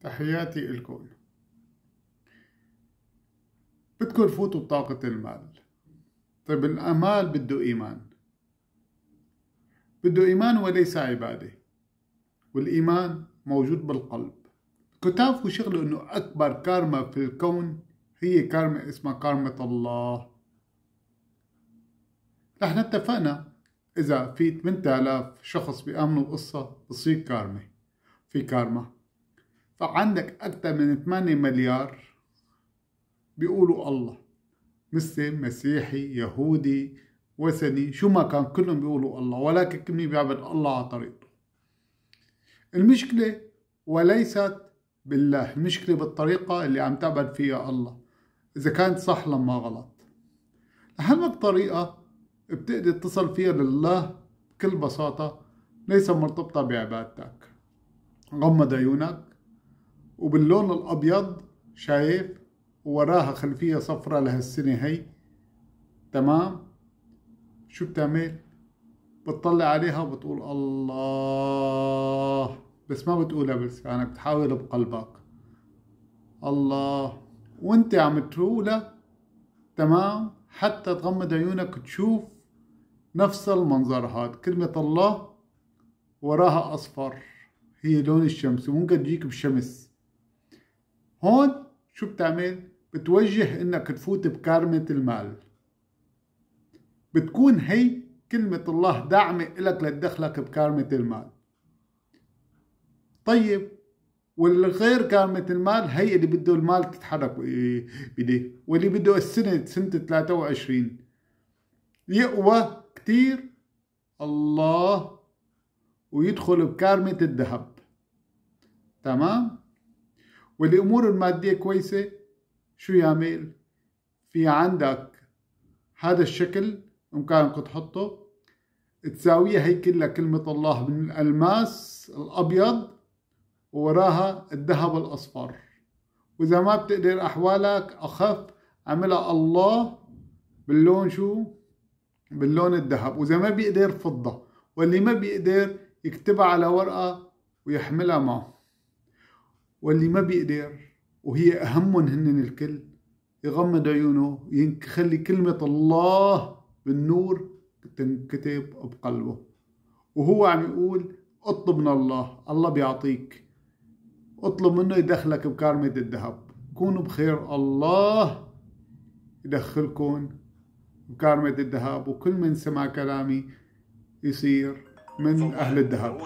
تحياتي إلكم بدكم فوتوا بطاقة المال طيب الأمال بده إيمان بده إيمان وليس عبادة والإيمان موجود بالقلب كتاب وشغله أنه أكبر كارما في الكون هي كارما اسمها كارمة الله نحن اتفقنا إذا في 8000 شخص بيآمنوا القصة بصير كارما في كارما فعندك أكثر من 8 مليار بيقولوا الله مسلم مسيحي يهودي وثني شو ما كان كلهم بيقولوا الله ولكن كمي بيعبد الله على طريقته المشكلة وليست بالله المشكلة بالطريقة اللي عم تعبد فيها الله إذا كانت صح لما غلط أهم طريقة بتقدر تصل فيها لله بكل بساطة ليس مرتبطة بعبادتك غمض عيونك وباللون الأبيض شايف وراها خلفية صفراء لهالسنة هي تمام شو بتعمل بتطلع عليها وبتقول الله بس ما بتقولها بلسانك يعني انا بتحاول بقلبك الله وانت عم تقولها تمام حتى تغمض عيونك تشوف نفس المنظر هاد كلمة الله وراها أصفر هي لون الشمس وممكن تجيك بالشمس هون شو بتعمل؟ بتوجه انك تفوت بكارمة المال بتكون هي كلمة الله داعمة إلك لتدخلك بكارمة المال طيب والغير كارمة المال هي اللي بده المال تتحرك بإيديه واللي بده السنة سنة 23 يقوى كتير الله ويدخل بكارمة الذهب تمام والامور الماديه كويسه شو يعمل في عندك هذا الشكل بامكانك تحطه تساويها هي كلها كلمه الله من الالماس الابيض ووراها الذهب الاصفر واذا ما بتقدر احوالك اخف عملها الله باللون شو باللون الذهب واذا ما بيقدر فضه واللي ما بيقدر يكتبها على ورقه ويحملها معه واللي ما بيقدر وهي أهمهم هن الكل يغمض عيونه يخلي كلمة الله بالنور تنكتب بقلبه وهو عم يقول اطلب من الله الله بيعطيك اطلب منه يدخلك بكارمة الذهب كونوا بخير الله يدخلكم بكارمة الذهب وكل من سمع كلامي يصير من أهل الذهب